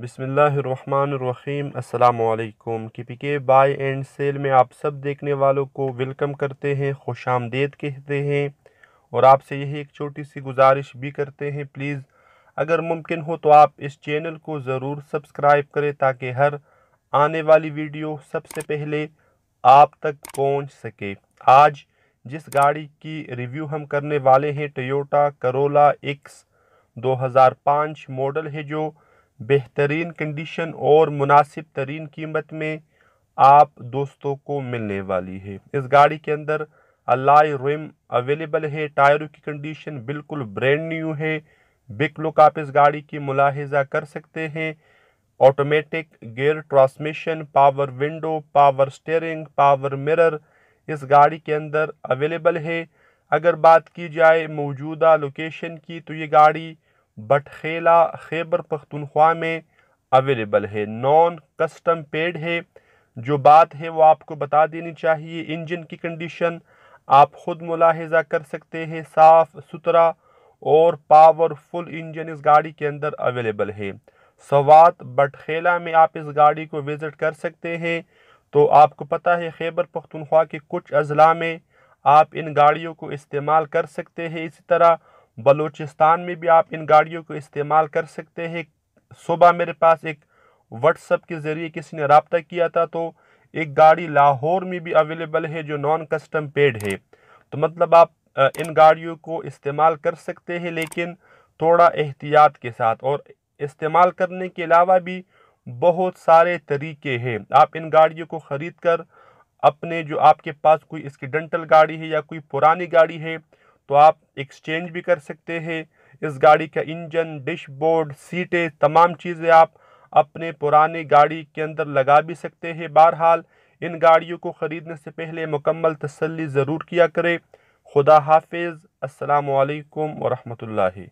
बिसमीम अल्लाम के पी के बाई एंड सेल में आप सब देखने वालों को वेलकम करते हैं खुश आमदेद कहते हैं और आपसे यही एक छोटी सी गुजारिश भी करते हैं प्लीज़ अगर मुमकिन हो तो आप इस चैनल को ज़रूर सब्सक्राइब करें ताकि हर आने वाली वीडियो सबसे पहले आप तक पहुंच सके आज जिस गाड़ी की रिव्यू हम करने वाले हैं टोटा करोला एक्स दो मॉडल है जो बेहतरीन कंडीशन और मुनासिब तरीन कीमत में आप दोस्तों को मिलने वाली है इस गाड़ी के अंदर अलाई रिम अवेलेबल है टायरों की कंडीशन बिल्कुल ब्रांड न्यू है बिग लुक आप इस गाड़ी की मुलाहजा कर सकते हैं automatic gear transmission power window power steering power mirror इस गाड़ी के अंदर अवेलेबल है अगर बात की जाए मौजूदा लोकेशन की तो ये गाड़ी बटखेला खैबर पख्तनख्वा में अवेलेबल है नॉन कस्टम पेड है जो बात है वो आपको बता देनी चाहिए इंजन की कंडीशन आप ख़ुद मुलाहजा कर सकते हैं साफ़ सुथरा और पावरफुल इंजन इस गाड़ी के अंदर अवेलेबल है सवात बटखेला में आप इस गाड़ी को विज़िट कर सकते हैं तो आपको पता है खैबर पख्तनख्वा के कुछ अजला में आप इन गाड़ियों को इस्तेमाल कर सकते हैं इसी तरह बलूचिस्तान में भी आप इन गाड़ियों को इस्तेमाल कर सकते हैं सुबह मेरे पास एक व्हाट्सअप के ज़रिए किसी ने रबता किया था तो एक गाड़ी लाहौर में भी अवेलेबल है जो नॉन कस्टम पेड है तो मतलब आप इन गाड़ियों को इस्तेमाल कर सकते हैं लेकिन थोड़ा एहतियात के साथ और इस्तेमाल करने के अलावा भी बहुत सारे तरीके हैं आप इन गाड़ियों को ख़रीद कर अपने जो आपके पास कोई इसकी डेंटल गाड़ी है या कोई पुरानी गाड़ी है तो आप एक्सचेंज भी कर सकते हैं इस गाड़ी का इंजन डिशबोर्ड सीटें तमाम चीज़ें आप अपने पुराने गाड़ी के अंदर लगा भी सकते हैं बहरहाल इन गाड़ियों को ख़रीदने से पहले मुकम्मल तसल्ली ज़रूर किया करें खुदा हाफिज़ असलकम वरहमल